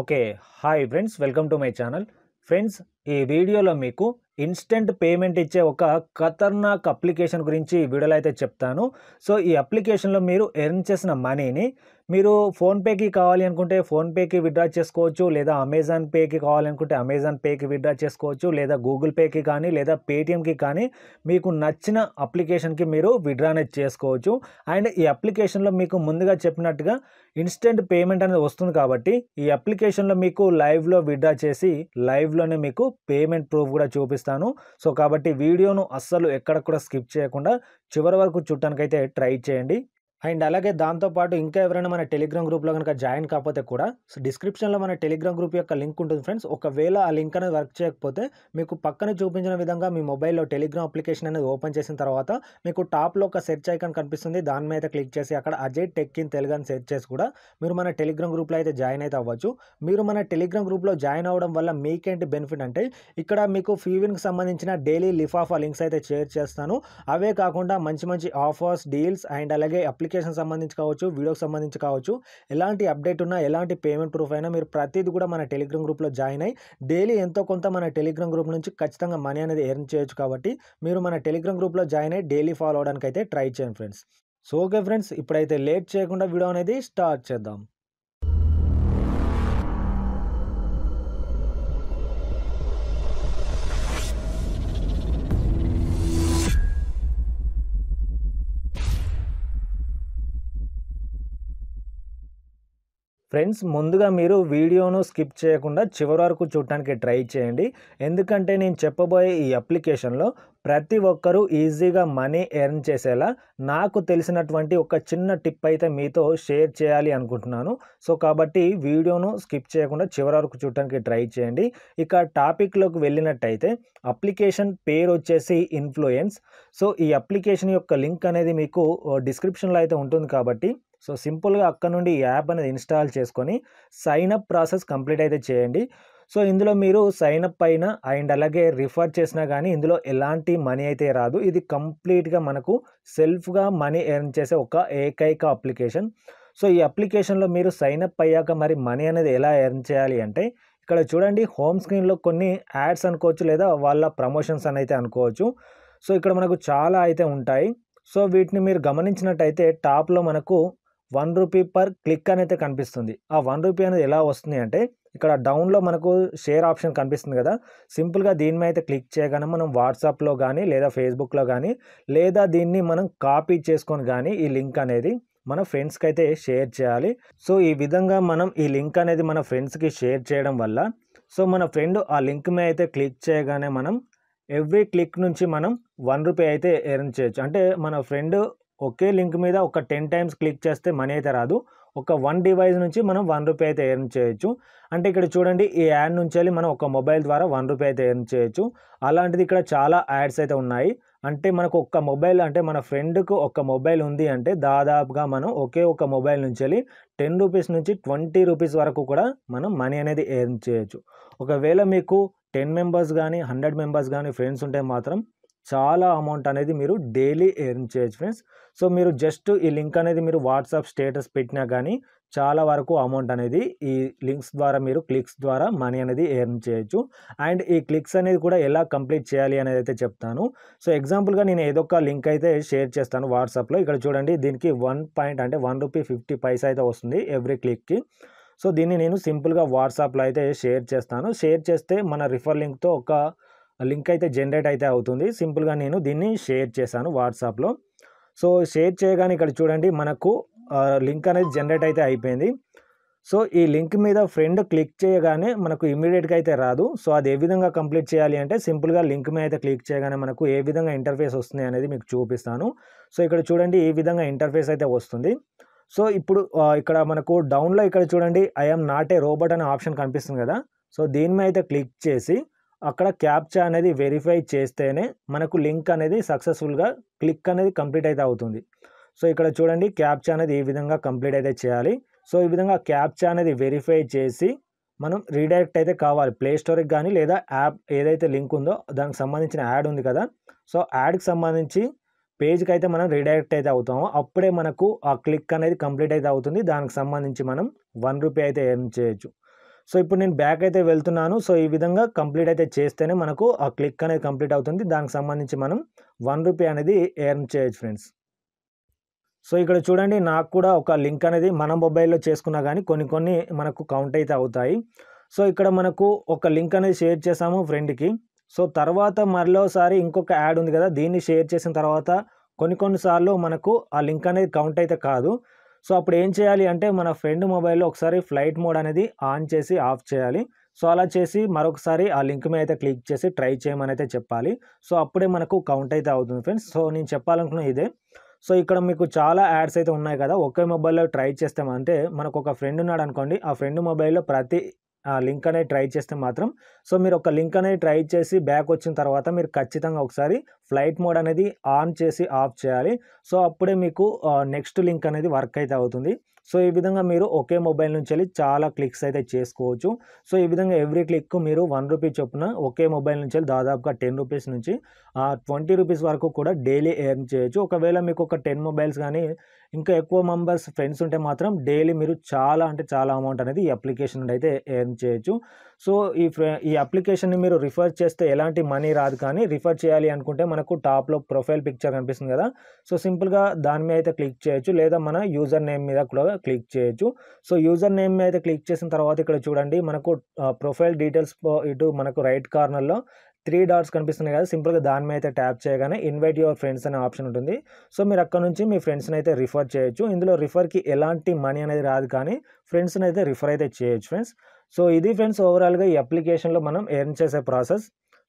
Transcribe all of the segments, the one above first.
okay hi friends welcome to my channel friends ఈ వీడియోలో మీకు ఇన్స్టెంట్ పేమెంట్ ఇచ్చే ఒక ఖతర్నాక్ అప్లికేషన్ గురించి వీడియోలో అయితే చెప్తాను సో ఈ అప్లికేషన్లో మీరు ఎర్న్ చేసిన మనీని మీరు ఫోన్పేకి కావాలి అనుకుంటే ఫోన్పేకి విత్డ్రా చేసుకోవచ్చు లేదా అమెజాన్ పేకి కావాలనుకుంటే అమెజాన్ పేకి విత్డ్రా చేసుకోవచ్చు లేదా గూగుల్ పేకి కానీ లేదా పేటిఎంకి కానీ మీకు నచ్చిన అప్లికేషన్కి మీరు విత్డ్రా అనేది చేసుకోవచ్చు అండ్ ఈ అప్లికేషన్లో మీకు ముందుగా చెప్పినట్టుగా ఇన్స్టెంట్ పేమెంట్ అనేది వస్తుంది కాబట్టి ఈ అప్లికేషన్లో మీకు లైవ్లో విత్డ్రా చేసి లైవ్లోనే మీకు పేమెంట్ ప్రూఫ్ కూడా చూపిస్తాను సో కాబట్టి వీడియోను అస్సలు ఎక్కడ కూడా స్కిప్ చేయకుండా చివరి వరకు చూడటానికైతే ట్రై చేయండి అండ్ అలాగే దాంతోపాటు ఇంకా ఎవరైనా మన టెలిగ్రామ్ గ్రూప్లో కనుక జాయిన్ కాకపోతే కూడా సో డిస్క్రిప్షన్లో మన టెలిగ్రామ్ గ్రూప్ యొక్క లింక్ ఉంటుంది ఫ్రెండ్స్ ఒకవేళ ఆ లింక్ అనేది వర్క్ చేయకపోతే మీకు పక్కన చూపించిన విధంగా మీ మొబైల్లో టెలిగ్రామ్ అప్లికేషన్ అనేది ఓపెన్ చేసిన తర్వాత మీకు టాప్లో ఒక సెర్చ్ ఐకాన్ కనిపిస్తుంది దాని మీద క్లిక్ చేసి అక్కడ అజయ్ టెక్ ఇన్ తెలుగు అని సెర్చ్ చేసి కూడా మీరు మన టెలిగ్రామ్ గ్రూప్లో అయితే జాయిన్ అయితే అవ్వచ్చు మీరు మన టెలిగ్రామ్ గ్రూప్లో జాయిన్ అవ్వడం వల్ల మీకేంటి బెనిఫిట్ అంటే ఇక్కడ మీకు ఫీవింగ్కి సంబంధించిన డైలీ లిఫాఫా లింక్స్ అయితే షేర్ చేస్తాను అవే కాకుండా మంచి మంచి ఆఫర్స్ డీల్స్ అండ్ అలాగే అప్లి అప్లికేషన్ సంబంధించి కావచ్చు వీడియోకి సంబంధించి కావచ్చు ఎలాంటి అప్డేట్ ఉన్నా ఎలాంటి పేమెంట్ ప్రూఫ్ అయినా మీరు ప్రతిదీ కూడా మన టెలిగ్రామ్ గ్రూప్లో జాయిన్ అయ్యి డైలీ ఎంతో కొంత మన టెలిగ్రామ్ గ్రూప్ నుంచి ఖచ్చితంగా మనీ అనేది ఎర్న్ చేయొచ్చు కాబట్టి మీరు మన టెలిగ్రామ్ గ్రూప్లో జాయిన్ అయ్యి డైలీ ఫాలో అవడానికి అయితే ట్రై చేయండి ఫ్రెండ్స్ సో ఓకే ఫ్రెండ్స్ ఇప్పుడైతే లేట్ చేయకుండా వీడియో అనేది స్టార్ట్ చేద్దాం ఫ్రెండ్స్ ముందుగా మీరు వీడియోను స్కిప్ చేయకుండా చివరి వరకు చూడటానికి ట్రై చేయండి ఎందుకంటే నేను చెప్పబోయే ఈ అప్లికేషన్లో ప్రతి ఒక్కరూ ఈజీగా మనీ ఎర్న్ చేసేలా నాకు తెలిసినటువంటి ఒక చిన్న టిప్ అయితే మీతో షేర్ చేయాలి అనుకుంటున్నాను సో కాబట్టి వీడియోను స్కిప్ చేయకుండా చివరి వరకు చూడటానికి ట్రై చేయండి ఇక టాపిక్లోకి వెళ్ళినట్టయితే అప్లికేషన్ పేరు వచ్చేసి ఇన్ఫ్లుయెన్స్ సో ఈ అప్లికేషన్ యొక్క లింక్ అనేది మీకు డిస్క్రిప్షన్లో అయితే ఉంటుంది కాబట్టి సో సింపుల్గా అక్కడ నుండి ఈ యాప్ అనేది ఇన్స్టాల్ చేసుకొని సైన్ అప్ ప్రాసెస్ కంప్లీట్ అయితే చేయండి సో ఇందులో మీరు సైన్ అప్ అయిన అండ్ అలాగే రిఫర్ చేసినా కానీ ఇందులో ఎలాంటి మనీ అయితే రాదు ఇది కంప్లీట్గా మనకు సెల్ఫ్గా మనీ ఎర్న్ చేసే ఒక ఏకైక అప్లికేషన్ సో ఈ అప్లికేషన్లో మీరు సైన్ అప్ అయ్యాక మరి మనీ అనేది ఎలా ఎర్న్ చేయాలి అంటే ఇక్కడ చూడండి హోమ్ స్క్రీన్లో కొన్ని యాడ్స్ అనుకోవచ్చు లేదా వాళ్ళ ప్రమోషన్స్ అని అయితే అనుకోవచ్చు సో ఇక్కడ మనకు చాలా అయితే ఉంటాయి సో వీటిని మీరు గమనించినట్టయితే టాప్లో మనకు వన్ రూపీ పర్ క్లిక్ అని అయితే కనిపిస్తుంది ఆ వన్ రూపీ అనేది ఎలా వస్తుంది అంటే ఇక్కడ డౌన్లో మనకు షేర్ ఆప్షన్ కనిపిస్తుంది కదా సింపుల్గా దీని మీద అయితే క్లిక్ చేయగానే మనం వాట్సాప్లో కానీ లేదా ఫేస్బుక్లో కానీ లేదా దీన్ని మనం కాపీ చేసుకొని కానీ ఈ లింక్ అనేది మన ఫ్రెండ్స్కి అయితే షేర్ చేయాలి సో ఈ విధంగా మనం ఈ లింక్ అనేది మన ఫ్రెండ్స్కి షేర్ చేయడం వల్ల సో మన ఫ్రెండ్ ఆ లింక్ మీద అయితే క్లిక్ చేయగానే మనం ఎవ్రీ క్లిక్ నుంచి మనం వన్ రూపీ అయితే ఎర్న్ చేయొచ్చు అంటే మన ఫ్రెండ్ ఒకే లింక్ మీద ఒక టెన్ టైమ్స్ క్లిక్ చేస్తే మనీ అయితే రాదు ఒక వన్ డివైస్ నుంచి మనం వన్ రూపీ అయితే ఎర్న్ చేయొచ్చు అంటే ఇక్కడ చూడండి ఈ యాడ్ నుంచి వెళ్ళి మనం ఒక మొబైల్ ద్వారా వన్ రూపీ అయితే ఎర్న్ చేయొచ్చు అలాంటిది ఇక్కడ చాలా యాడ్స్ అయితే ఉన్నాయి అంటే మనకు ఒక్క మొబైల్ అంటే మన ఫ్రెండ్కు ఒక మొబైల్ ఉంది అంటే దాదాపుగా మనం ఒకే ఒక మొబైల్ నుంచి వెళ్ళి టెన్ రూపీస్ నుంచి ట్వంటీ రూపీస్ వరకు కూడా మనం మనీ అనేది ఎర్న్ చేయొచ్చు ఒకవేళ మీకు టెన్ మెంబర్స్ కానీ హండ్రెడ్ మెంబర్స్ కానీ ఫ్రెండ్స్ ఉంటే మాత్రం చాలా అమౌంట్ అనేది మీరు డైలీ ఎర్న్ చేయొచ్చు ఫ్రెండ్స్ సో మీరు జస్ట్ ఈ లింక్ అనేది మీరు వాట్సాప్ స్టేటస్ పెట్టినా కానీ చాలా వరకు అమౌంట్ అనేది ఈ లింక్స్ ద్వారా మీరు క్లిక్స్ ద్వారా మనీ అనేది ఎర్న్ చేయొచ్చు అండ్ ఈ క్లిక్స్ అనేది కూడా ఎలా కంప్లీట్ చేయాలి అనేది అయితే చెప్తాను సో ఎగ్జాంపుల్గా నేను ఏదో ఒక లింక్ అయితే షేర్ చేస్తాను వాట్సాప్లో ఇక్కడ చూడండి దీనికి వన్ పాయింట్ అంటే వన్ రూపీ ఫిఫ్టీ పైసా అయితే వస్తుంది ఎవ్రీ క్లిక్కి సో దీన్ని నేను సింపుల్గా వాట్సాప్లో అయితే షేర్ చేస్తాను షేర్ చేస్తే మన రిఫర్ లింక్తో ఒక లింక్ అయితే జనరేట్ అయితే అవుతుంది సింపుల్గా నేను దీన్ని షేర్ చేశాను వాట్సాప్లో సో షేర్ చేయగానే ఇక్కడ చూడండి మనకు లింక్ అనేది జనరేట్ అయితే అయిపోయింది సో ఈ లింక్ మీద ఫ్రెండ్ క్లిక్ చేయగానే మనకు ఇమీడియట్గా అయితే రాదు సో అది ఏ విధంగా కంప్లీట్ చేయాలి అంటే సింపుల్గా లింక్ మీద అయితే క్లిక్ చేయగానే మనకు ఏ విధంగా ఇంటర్ఫేస్ వస్తుంది అనేది మీకు చూపిస్తాను సో ఇక్కడ చూడండి ఈ విధంగా ఇంటర్ఫేస్ అయితే వస్తుంది సో ఇప్పుడు ఇక్కడ మనకు డౌన్లో ఇక్కడ చూడండి ఐఎమ్ నాట్ ఏ రోబోట్ అనే ఆప్షన్ కనిపిస్తుంది కదా సో దీని మీద అయితే క్లిక్ చేసి అక్కడ క్యాప్చా అనేది వెరిఫై చేస్తేనే మనకు లింక్ అనేది సక్సెస్ఫుల్గా క్లిక్ అనేది కంప్లీట్ అయితే అవుతుంది సో ఇక్కడ చూడండి క్యాప్చా అనేది ఈ విధంగా కంప్లీట్ అయితే చేయాలి సో ఈ విధంగా క్యాప్చా అనేది వెరిఫై చేసి మనం రీడైరెక్ట్ అయితే కావాలి ప్లే స్టోర్కి కానీ లేదా యాప్ ఏదైతే లింక్ ఉందో దానికి సంబంధించిన యాడ్ ఉంది కదా సో యాడ్కి సంబంధించి పేజ్కి అయితే మనం రీడైరెక్ట్ అయితే అవుతాము అప్పుడే మనకు ఆ క్లిక్ అనేది కంప్లీట్ అయితే అవుతుంది దానికి సంబంధించి మనం వన్ రూపీ అయితే ఏం చేయొచ్చు సో ఇప్పుడు నేను బ్యాక్ అయితే వెళ్తున్నాను సో ఈ విధంగా కంప్లీట్ అయితే చేస్తేనే మనకు ఆ క్లిక్ అనేది కంప్లీట్ అవుతుంది దానికి సంబంధించి మనం వన్ రూపీ అనేది ఎర్న్ చేయొచ్చు ఫ్రెండ్స్ సో ఇక్కడ చూడండి నాకు కూడా ఒక లింక్ అనేది మన మొబైల్లో చేసుకున్నా కానీ కొన్ని కొన్ని మనకు కౌంట్ అయితే అవుతాయి సో ఇక్కడ మనకు ఒక లింక్ అనేది షేర్ చేసాము ఫ్రెండ్కి సో తర్వాత మరోసారి ఇంకొక యాడ్ ఉంది కదా దీన్ని షేర్ చేసిన తర్వాత కొన్ని కొన్నిసార్లు మనకు ఆ లింక్ అనేది కౌంట్ అయితే కాదు సో అప్పుడు ఏం చేయాలి అంటే మన ఫ్రెండ్ మొబైల్లో ఒకసారి ఫ్లైట్ మోడ్ అనేది ఆన్ చేసి ఆఫ్ చేయాలి సో అలా చేసి మరొకసారి ఆ లింక్ మీద అయితే క్లిక్ చేసి ట్రై చేయమని అయితే చెప్పాలి సో అప్పుడే మనకు కౌంట్ అయితే అవుతుంది ఫ్రెండ్స్ సో నేను చెప్పాలనుకున్న ఇదే సో ఇక్కడ మీకు చాలా యాడ్స్ అయితే ఉన్నాయి కదా ఒకే మొబైల్లో ట్రై చేస్తామంటే మనకు ఒక ఫ్రెండ్ ఉన్నాడు అనుకోండి ఆ ఫ్రెండ్ మొబైల్లో ప్రతి లింక్ అనేది ట్రై చేస్తే మాత్రం సో మీరు ఒక లింక్ అనేది ట్రై చేసి బ్యాక్ వచ్చిన తర్వాత మీరు ఖచ్చితంగా ఒకసారి ఫ్లైట్ మోడ్ అనేది ఆన్ చేసి ఆఫ్ చేయాలి సో అప్పుడే మీకు నెక్స్ట్ లింక్ అనేది వర్క్ అయితే అవుతుంది సో ఈ విధంగా మీరు ఒకే మొబైల్ నుంచి వెళ్ళి చాలా క్లిక్స్ అయితే చేసుకోవచ్చు సో ఈ విధంగా ఎవ్రీ క్లిక్ మీరు వన్ రూపీ చొప్పున ఒకే మొబైల్ నుంచి వెళ్ళి దాదాపుగా టెన్ రూపీస్ నుంచి ట్వంటీ రూపీస్ వరకు కూడా డైలీ ఎర్న్ చేయొచ్చు ఒకవేళ మీకు ఒక టెన్ మొబైల్స్ కానీ ఇంకా ఎక్కువ మెంబర్స్ ఫ్రెండ్స్ ఉంటే మాత్రం డైలీ మీరు చాలా అంటే చాలా అమౌంట్ అనేది ఈ అప్లికేషన్ అయితే ఎర్న్ చేయొచ్చు సో ఈ ఈ అప్లికేషన్ని మీరు రిఫర్ చేస్తే ఎలాంటి మనీ రాదు కానీ రిఫర్ చేయాలి అనుకుంటే మనకు టాప్లో ప్రొఫైల్ పిక్చర్ కనిపిస్తుంది కదా సో సింపుల్గా దాని మీద అయితే క్లిక్ చేయొచ్చు లేదా మన యూజర్ నేమ్ మీద కూడా క్లిక్ చేయొచ్చు సో యూజర్ నేమ్ మీద అయితే క్లిక్ చేసిన తర్వాత ఇక్కడ చూడండి మనకు ప్రొఫైల్ డీటెయిల్స్ ఇటు మనకు రైట్ కార్నర్లో త్రీ డాట్స్ కనిపిస్తున్నాయి కదా సింపుల్గా దాని మీద అయితే ట్యాప్ చేయగానే ఇన్వైట్ యువర్ ఫ్రెండ్స్ అనే ఆప్షన్ ఉంటుంది సో మీరు అక్కడ నుంచి మీ ఫ్రెండ్స్ని అయితే రిఫర్ చేయొచ్చు ఇందులో రిఫర్కి ఎలాంటి మనీ అనేది రాదు కానీ ఫ్రెండ్స్ని అయితే రిఫర్ అయితే చేయొచ్చు ఫ్రెండ్స్ సో ఇది ఫ్రెండ్స్ ఓవరాల్గా ఈ అప్లికేషన్లో మనం ఎర్న్ చేసే ప్రాసెస్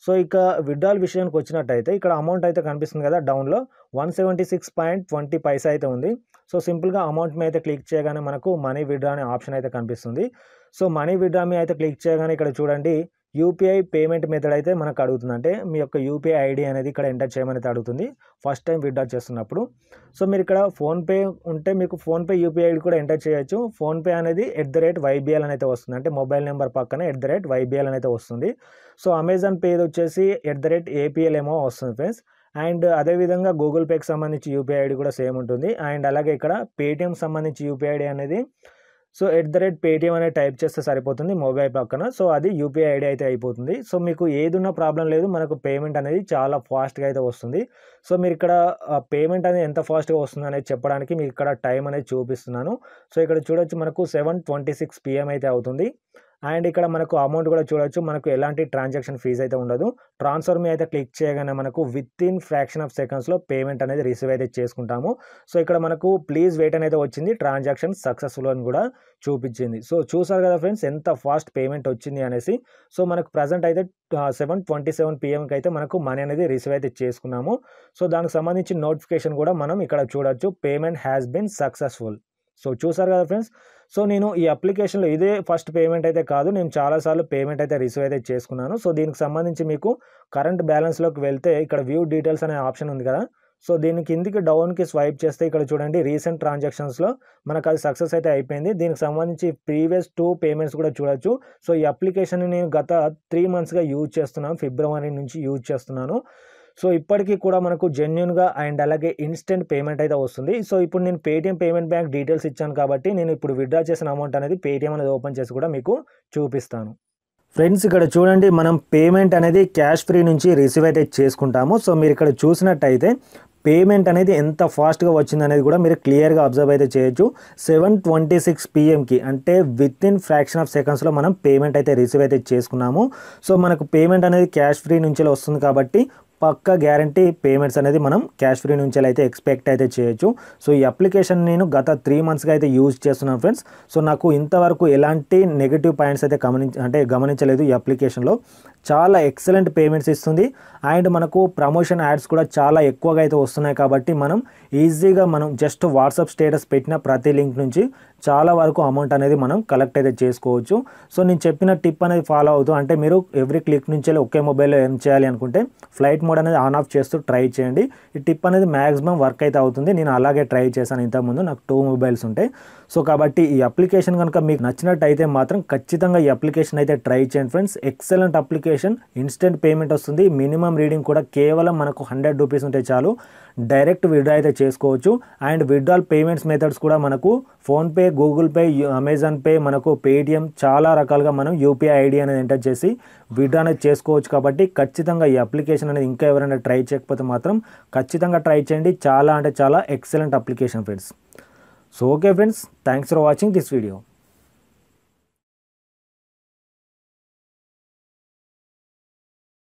సో ఇక విడ్డాల్ విషయానికి వచ్చినట్టయితే ఇక్కడ అమౌంట్ అయితే కనిపిస్తుంది కదా డౌన్లో one seventy six point twenty paisa అయితే ఉంది సో సింపుల్గా అమౌంట్ మీద అయితే క్లిక్ చేయగానే మనకు మనీ విడ్రా అనే ఆప్షన్ అయితే కనిపిస్తుంది సో మనీ విడ్రా మీద అయితే క్లిక్ చేయగానే ఇక్కడ చూడండి యూపీఐ పేమెంట్ మెథడ్ అయితే మనకు అడుగుతుంది అంటే మీ యొక్క యూపీఐ ఐడి అనేది ఇక్కడ ఎంటర్ చేయమని అడుగుతుంది ఫస్ట్ టైం విత్డ్రా చేస్తున్నప్పుడు సో మీరు ఇక్కడ ఫోన్పే ఉంటే మీకు ఫోన్పే యూపీఐ ఐడి కూడా ఎంటర్ చేయొచ్చు ఫోన్పే అనేది ఎట్ ద రేట్ వైబీఎల్ అనేది వస్తుంది అంటే మొబైల్ నెంబర్ పక్కన ఎట్ ద రేట్ వైబీఎల్ అనేది వస్తుంది సో అమెజాన్ పేది వచ్చేసి ఎట్ ద రేట్ ఏపీఎల్ ఏమో వస్తుంది ఫ్రెండ్స్ అండ్ అదేవిధంగా గూగుల్ పేకి సంబంధించి యూపీఐ ఐడి కూడా సేమ్ ఉంటుంది అండ్ అలాగే ఇక్కడ పేటిఎం సంబంధించి యూపీఐ ఐడి అనేది so at the rate Paytm అనేది టైప్ చేస్తే సరిపోతుంది మొబైల్ పక్కన సో అది యూపీఐ ఐడి అయితే అయిపోతుంది సో మీకు ఏదున్న ప్రాబ్లం లేదు మనకు పేమెంట్ అనేది చాలా ఫాస్ట్గా అయితే వస్తుంది సో మీరు ఇక్కడ పేమెంట్ అనేది ఎంత ఫాస్ట్గా వస్తుంది అనేది చెప్పడానికి మీకు ఇక్కడ టైం అనేది చూపిస్తున్నాను సో ఇక్కడ చూడొచ్చు మనకు సెవెన్ ట్వంటీ సిక్స్ అయితే అవుతుంది అండ్ ఇక్కడ మనకు అమౌంట్ కూడా చూడొచ్చు మనకు ఎలాంటి ట్రాన్సాక్షన్ ఫీజ్ అయితే ఉండదు ట్రాన్స్ఫర్ మీ అయితే క్లిక్ చేయగానే మనకు విత్ ఇన్ ఫ్రాక్షన్ ఆఫ్ సెకండ్స్లో పేమెంట్ అనేది రిసీవ్ అయితే చేసుకుంటాము సో ఇక్కడ మనకు ప్లీజ్ వెయిట్ అనేది వచ్చింది ట్రాన్సాక్షన్ సక్సెస్ఫుల్ అని కూడా చూపించింది సో చూసారు కదా ఫ్రెండ్స్ ఎంత ఫాస్ట్ పేమెంట్ వచ్చింది అనేసి సో మనకు ప్రజెంట్ అయితే సెవెన్ ట్వంటీ సెవెన్ పిఎంకి అయితే మనకు మనీ అనేది రిసీవ్ అయితే చేసుకున్నాము సో దానికి సంబంధించి నోటిఫికేషన్ కూడా మనం ఇక్కడ చూడొచ్చు payment has been successful so చూసారు కదా ఫ్రెండ్స్ సో నేను ఈ అప్లికేషన్లో ఇదే ఫస్ట్ పేమెంట్ అయితే కాదు నేను చాలాసార్లు పేమెంట్ అయితే రిసీవ్ అయితే చేసుకున్నాను సో దీనికి సంబంధించి మీకు కరెంట్ బ్యాలెన్స్లోకి వెళ్తే ఇక్కడ వ్యూ డీటెయిల్స్ అనే ఆప్షన్ ఉంది కదా సో దీని కిందికి డౌన్కి స్వైప్ చేస్తే ఇక్కడ చూడండి రీసెంట్ ట్రాన్సాక్షన్స్లో మనకు అది సక్సెస్ అయితే అయిపోయింది దీనికి సంబంధించి ప్రీవియస్ టూ పేమెంట్స్ కూడా చూడొచ్చు సో ఈ అప్లికేషన్ నేను గత త్రీ మంత్స్గా యూజ్ చేస్తున్నాను ఫిబ్రవరి నుంచి యూజ్ చేస్తున్నాను సో ఇప్పటికీ కూడా మనకు జెన్యున్గా అండ్ అలాగే ఇన్స్టెంట్ పేమెంట్ అయితే వస్తుంది సో ఇప్పుడు నేను పేటీఎం పేమెంట్ బ్యాంక్ డీటెయిల్స్ ఇచ్చాను కాబట్టి నేను ఇప్పుడు విత్డ్రా చేసిన అమౌంట్ అనేది పేటీఎం అనేది ఓపెన్ చేసి కూడా మీకు చూపిస్తాను ఫ్రెండ్స్ ఇక్కడ చూడండి మనం పేమెంట్ అనేది క్యాష్ ఫ్రీ నుంచి రిసీవ్ అయితే చేసుకుంటాము సో మీరు ఇక్కడ చూసినట్టయితే పేమెంట్ అనేది ఎంత ఫాస్ట్గా వచ్చింది అనేది కూడా మీరు క్లియర్గా అబ్జర్వ్ అయితే చేయొచ్చు సెవెన్ ట్వంటీ సిక్స్ పిఎంకి అంటే విత్ ఇన్ ఫ్రాక్షన్ ఆఫ్ సెకండ్స్లో మనం పేమెంట్ అయితే రిసీవ్ అయితే చేసుకున్నాము సో మనకు పేమెంట్ అనేది క్యాష్ ఫ్రీ నుంచి వస్తుంది కాబట్టి పక్క గ్యారంటీ పేమెంట్స్ అనేది మనం క్యాష్ ఫ్రీ నుంచి అయితే ఎక్స్పెక్ట్ అయితే చేయొచ్చు సో ఈ అప్లికేషన్ నేను గత త్రీ మంత్స్గా అయితే యూజ్ చేస్తున్నాను ఫ్రెండ్స్ సో నాకు ఇంతవరకు ఎలాంటి నెగిటివ్ పాయింట్స్ అయితే గమనించ అంటే గమనించలేదు ఈ అప్లికేషన్లో చాలా ఎక్సలెంట్ పేమెంట్స్ ఇస్తుంది అండ్ మనకు ప్రమోషన్ యాడ్స్ కూడా చాలా ఎక్కువగా అయితే వస్తున్నాయి కాబట్టి మనం ఈజీగా మనం జస్ట్ వాట్సాప్ స్టేటస్ పెట్టిన ప్రతి లింక్ నుంచి చాలా వరకు అమౌంట్ అనేది మనం కలెక్ట్ అయితే చేసుకోవచ్చు సో నేను చెప్పిన టిప్ అనేది ఫాలో అవుతూ అంటే మీరు ఎవ్రీ క్లిక్ నుంచి ఒకే మొబైల్లో ఏం చేయాలి అనుకుంటే ఫ్లైట్ మోడ్ అనేది ఆన్ ఆఫ్ చేస్తూ ట్రై చేయండి ఈ టిప్ అనేది మ్యాక్సిమం వర్క్ అయితే అవుతుంది నేను అలాగే ట్రై చేశాను ఇంతకుముందు నాకు టూ మొబైల్స్ ఉంటాయి సో కాబట్టి ఈ అప్లికేషన్ కనుక మీకు నచ్చినట్టయితే మాత్రం ఖచ్చితంగా ఈ అప్లికేషన్ అయితే ట్రై చేయండి friends excellent application application instant payment వస్తుంది మినిమం రీడింగ్ కూడా కేవలం మనకు హండ్రెడ్ రూపీస్ ఉంటే చాలు డైరెక్ట్ విడ్రా అయితే చేసుకోవచ్చు అండ్ విడ్రాల్ పేమెంట్స్ మెథడ్స్ కూడా మనకు PhonePe Google pay Amazon pay మనకు పేటిఎం చాలా రకాలుగా మనం యూపీఐ ఐడి అనేది ఎంటర్ చేసి విడ్రా అనేది చేసుకోవచ్చు కాబట్టి ఖచ్చితంగా ఈ అప్లికేషన్ అనేది ఇంకా ఎవరైనా ట్రై చేయకపోతే మాత్రం ఖచ్చితంగా ట్రై చేయండి చాలా అంటే చాలా excellent application friends so okay friends thanks for watching this video